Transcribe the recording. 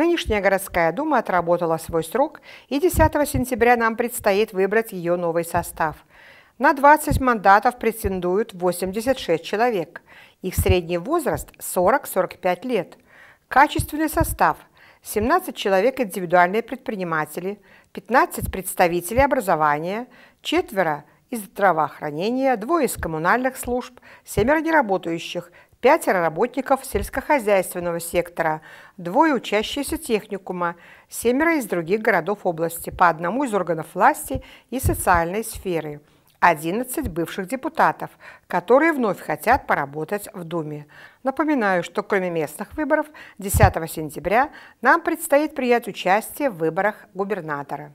Нынешняя городская дума отработала свой срок, и 10 сентября нам предстоит выбрать ее новый состав. На 20 мандатов претендуют 86 человек. Их средний возраст 40-45 лет. Качественный состав – 17 человек индивидуальные предприниматели, 15 представителей образования, четверо из здравоохранения, двое из коммунальных служб, семеро неработающих, пятеро работников сельскохозяйственного сектора, двое учащиеся техникума, семеро из других городов области, по одному из органов власти и социальной сферы. 11 бывших депутатов, которые вновь хотят поработать в Думе. Напоминаю, что кроме местных выборов 10 сентября нам предстоит принять участие в выборах губернатора.